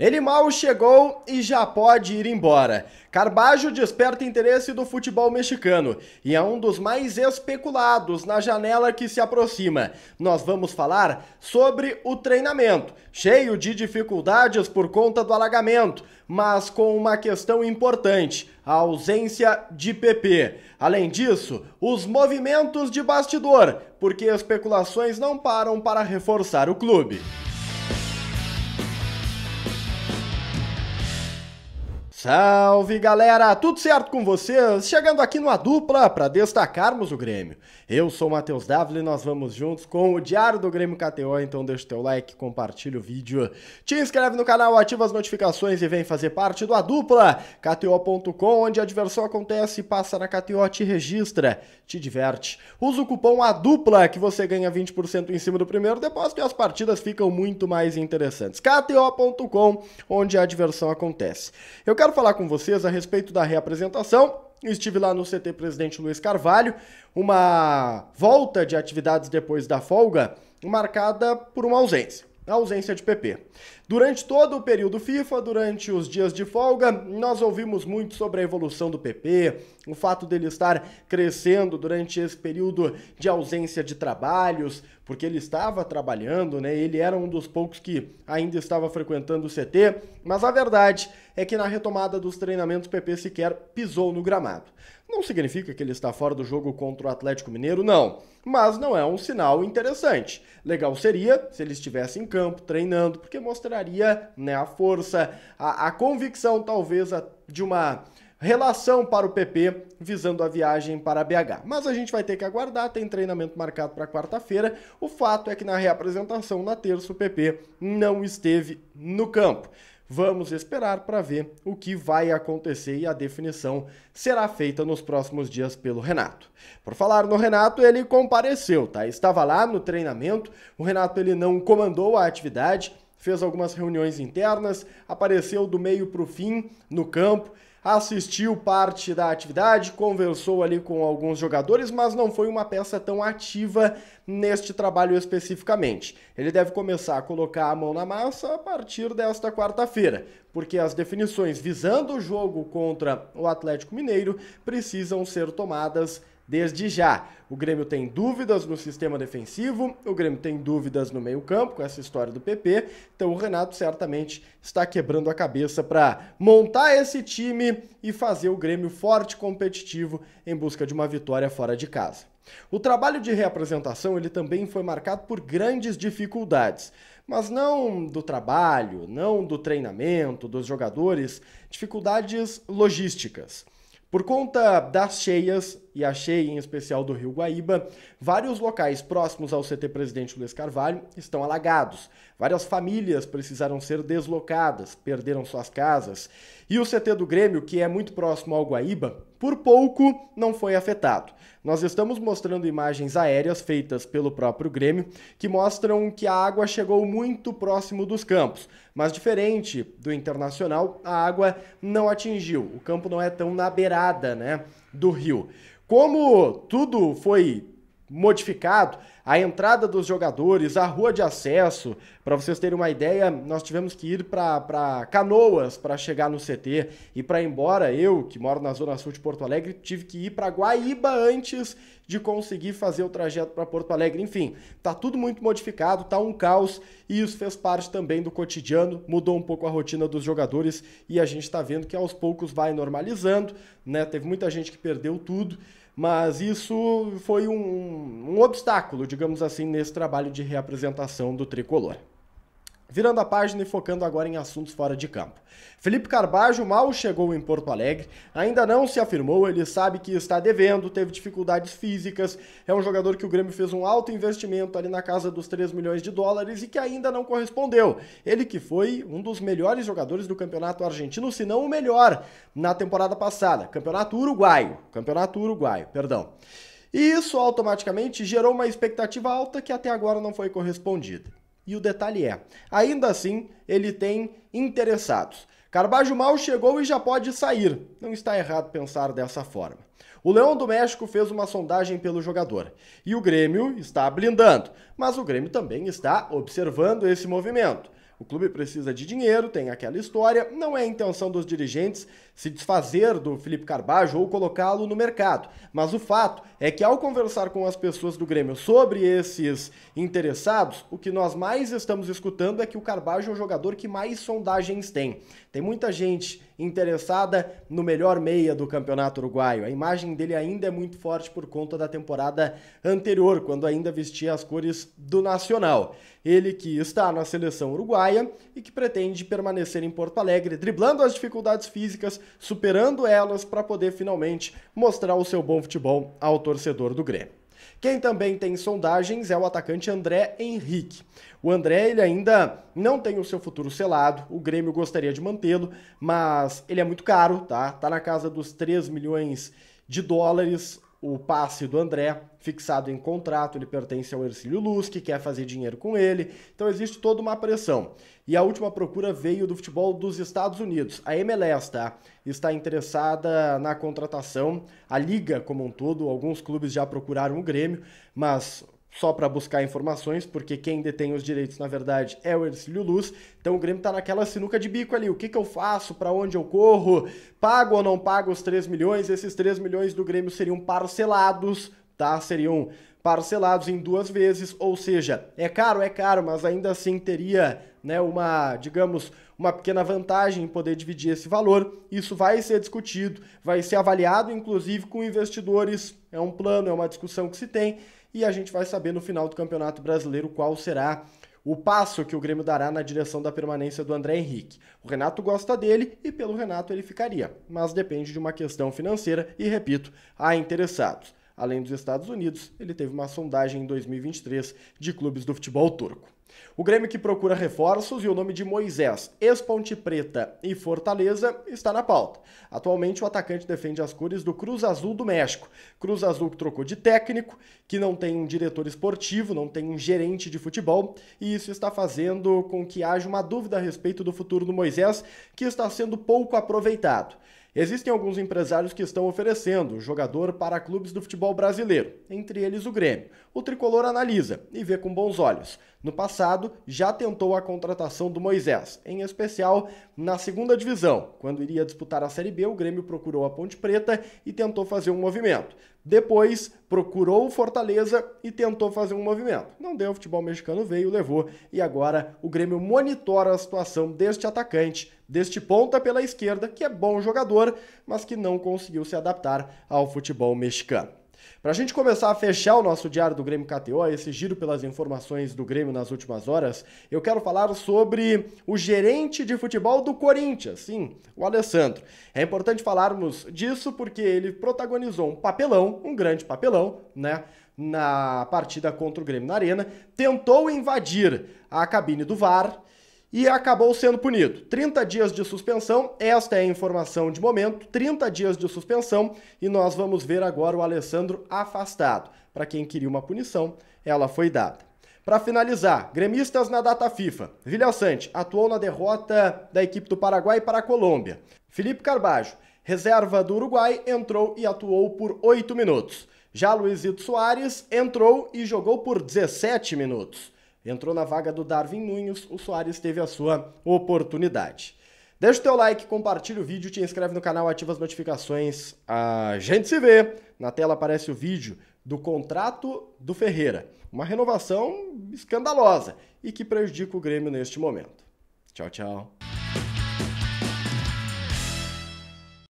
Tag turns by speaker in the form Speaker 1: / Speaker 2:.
Speaker 1: Ele mal chegou e já pode ir embora. Carbajo desperta interesse do futebol mexicano e é um dos mais especulados na janela que se aproxima. Nós vamos falar sobre o treinamento, cheio de dificuldades por conta do alagamento, mas com uma questão importante: a ausência de PP. Além disso, os movimentos de bastidor, porque especulações não param para reforçar o clube. Salve galera, tudo certo com vocês? Chegando aqui numa dupla para destacarmos o Grêmio. Eu sou o Matheus Dávila e nós vamos juntos com o Diário do Grêmio KTO, então deixa o teu like, compartilha o vídeo, te inscreve no canal, ativa as notificações e vem fazer parte do A Dupla, KTO.com, onde a diversão acontece, passa na KTO, te registra, te diverte. Usa o cupom A Dupla que você ganha 20% em cima do primeiro depósito e as partidas ficam muito mais interessantes. KTO.com, onde a diversão acontece. Eu quero quero falar com vocês a respeito da reapresentação. estive lá no CT Presidente Luiz Carvalho, uma volta de atividades depois da folga marcada por uma ausência a ausência de PP. Durante todo o período FIFA, durante os dias de folga, nós ouvimos muito sobre a evolução do PP, o fato dele estar crescendo durante esse período de ausência de trabalhos, porque ele estava trabalhando, né? Ele era um dos poucos que ainda estava frequentando o CT, mas a verdade é que na retomada dos treinamentos o PP sequer pisou no gramado. Não significa que ele está fora do jogo contra o Atlético Mineiro, não, mas não é um sinal interessante. Legal seria se ele estivesse em campo treinando, porque mostraria né, a força, a, a convicção, talvez, a, de uma relação para o PP visando a viagem para a BH. Mas a gente vai ter que aguardar, tem treinamento marcado para quarta-feira. O fato é que na reapresentação na terça o PP não esteve no campo. Vamos esperar para ver o que vai acontecer e a definição será feita nos próximos dias pelo Renato. Por falar no Renato, ele compareceu, tá? Estava lá no treinamento. O Renato ele não comandou a atividade, fez algumas reuniões internas, apareceu do meio para o fim no campo, assistiu parte da atividade, conversou ali com alguns jogadores, mas não foi uma peça tão ativa neste trabalho especificamente. Ele deve começar a colocar a mão na massa a partir desta quarta-feira, porque as definições visando o jogo contra o Atlético Mineiro precisam ser tomadas desde já. O Grêmio tem dúvidas no sistema defensivo, o Grêmio tem dúvidas no meio-campo com essa história do PP. Então o Renato certamente está quebrando a cabeça para montar esse time e fazer o Grêmio forte competitivo em busca de uma vitória fora de casa. O trabalho de reapresentação ele também foi marcado por grandes dificuldades, mas não do trabalho, não do treinamento, dos jogadores, dificuldades logísticas. Por conta das cheias e achei, em especial do Rio Guaíba, vários locais próximos ao CT Presidente Luiz Carvalho estão alagados. Várias famílias precisaram ser deslocadas, perderam suas casas. E o CT do Grêmio, que é muito próximo ao Guaíba, por pouco não foi afetado. Nós estamos mostrando imagens aéreas feitas pelo próprio Grêmio que mostram que a água chegou muito próximo dos campos, mas diferente do Internacional, a água não atingiu. O campo não é tão na beirada, né? do Rio. Como tudo foi modificado a entrada dos jogadores, a rua de acesso. Para vocês terem uma ideia, nós tivemos que ir para Canoas para chegar no CT e para embora. Eu, que moro na Zona Sul de Porto Alegre, tive que ir para Guaíba antes de conseguir fazer o trajeto para Porto Alegre. Enfim, tá tudo muito modificado, tá um caos e isso fez parte também do cotidiano, mudou um pouco a rotina dos jogadores e a gente está vendo que aos poucos vai normalizando, né? Teve muita gente que perdeu tudo mas isso foi um, um obstáculo, digamos assim, nesse trabalho de reapresentação do tricolor. Virando a página e focando agora em assuntos fora de campo. Felipe Carbajo mal chegou em Porto Alegre, ainda não se afirmou, ele sabe que está devendo, teve dificuldades físicas, é um jogador que o Grêmio fez um alto investimento ali na casa dos 3 milhões de dólares e que ainda não correspondeu. Ele que foi um dos melhores jogadores do Campeonato Argentino, se não o melhor, na temporada passada, Campeonato Uruguaio, Campeonato Uruguaio, perdão. E isso automaticamente gerou uma expectativa alta que até agora não foi correspondida. E o detalhe é, ainda assim, ele tem interessados. Carbajo mal chegou e já pode sair. Não está errado pensar dessa forma. O Leão do México fez uma sondagem pelo jogador e o Grêmio está blindando, mas o Grêmio também está observando esse movimento. O clube precisa de dinheiro, tem aquela história, não é intenção dos dirigentes se desfazer do Felipe Carbajo ou colocá-lo no mercado. Mas o fato é que ao conversar com as pessoas do Grêmio sobre esses interessados, o que nós mais estamos escutando é que o Carbajo é o jogador que mais sondagens tem. Tem muita gente interessada no melhor meia do Campeonato Uruguaio. A imagem dele ainda é muito forte por conta da temporada anterior, quando ainda vestia as cores do Nacional. Ele que está na seleção uruguaia e que pretende permanecer em Porto Alegre, driblando as dificuldades físicas superando elas para poder finalmente mostrar o seu bom futebol ao torcedor do Grêmio. Quem também tem sondagens é o atacante André Henrique. O André ele ainda não tem o seu futuro selado, o Grêmio gostaria de mantê-lo, mas ele é muito caro, tá? Tá na casa dos 3 milhões de dólares o passe do André fixado em contrato, ele pertence ao Ercílio Luz, que quer fazer dinheiro com ele. Então existe toda uma pressão. E a última procura veio do futebol dos Estados Unidos. A MLS tá? está interessada na contratação, a liga como um todo, alguns clubes já procuraram o Grêmio, mas só para buscar informações, porque quem detém os direitos, na verdade, é o Ercílio Luz. Então o Grêmio está naquela sinuca de bico ali. O que, que eu faço? Para onde eu corro? Pago ou não pago os 3 milhões? Esses 3 milhões do Grêmio seriam parcelados, tá? Seriam parcelados em duas vezes, ou seja, é caro, é caro, mas ainda assim teria, né, uma, digamos, uma pequena vantagem em poder dividir esse valor. Isso vai ser discutido, vai ser avaliado inclusive com investidores. É um plano, é uma discussão que se tem e a gente vai saber no final do Campeonato Brasileiro qual será o passo que o Grêmio dará na direção da permanência do André Henrique. O Renato gosta dele e pelo Renato ele ficaria, mas depende de uma questão financeira e, repito, há interessados. Além dos Estados Unidos, ele teve uma sondagem em 2023 de clubes do futebol turco. O Grêmio que procura reforços e o nome de Moisés, ex-Ponte Preta e Fortaleza está na pauta. Atualmente o atacante defende as cores do Cruz Azul do México. Cruz Azul que trocou de técnico, que não tem um diretor esportivo, não tem um gerente de futebol, e isso está fazendo com que haja uma dúvida a respeito do futuro do Moisés, que está sendo pouco aproveitado. Existem alguns empresários que estão oferecendo o jogador para clubes do futebol brasileiro, entre eles o Grêmio. O tricolor analisa e vê com bons olhos. No passado, já tentou a contratação do Moisés, em especial na segunda divisão. Quando iria disputar a Série B, o Grêmio procurou a Ponte Preta e tentou fazer um movimento. Depois, procurou o Fortaleza e tentou fazer um movimento. Não deu, o futebol mexicano veio, levou e agora o Grêmio monitora a situação deste atacante deste ponta pela esquerda, que é bom jogador, mas que não conseguiu se adaptar ao futebol mexicano. Para a gente começar a fechar o nosso diário do Grêmio KTO, esse giro pelas informações do Grêmio nas últimas horas, eu quero falar sobre o gerente de futebol do Corinthians, sim, o Alessandro. É importante falarmos disso porque ele protagonizou um papelão, um grande papelão, né? Na partida contra o Grêmio na Arena, tentou invadir a cabine do VAR, e acabou sendo punido. 30 dias de suspensão, esta é a informação de momento, 30 dias de suspensão e nós vamos ver agora o Alessandro afastado. Para quem queria uma punição, ela foi dada. Para finalizar, gremistas na data FIFA. Vilha Sante atuou na derrota da equipe do Paraguai para a Colômbia. Felipe Carbajo, reserva do Uruguai, entrou e atuou por 8 minutos. Já Luizito Soares entrou e jogou por 17 minutos. Entrou na vaga do Darwin Nunes, o Soares teve a sua oportunidade. Deixa o teu like, compartilha o vídeo, te inscreve no canal, ativa as notificações. A gente se vê! Na tela aparece o vídeo do contrato do Ferreira. Uma renovação escandalosa e que prejudica o Grêmio neste momento. Tchau, tchau.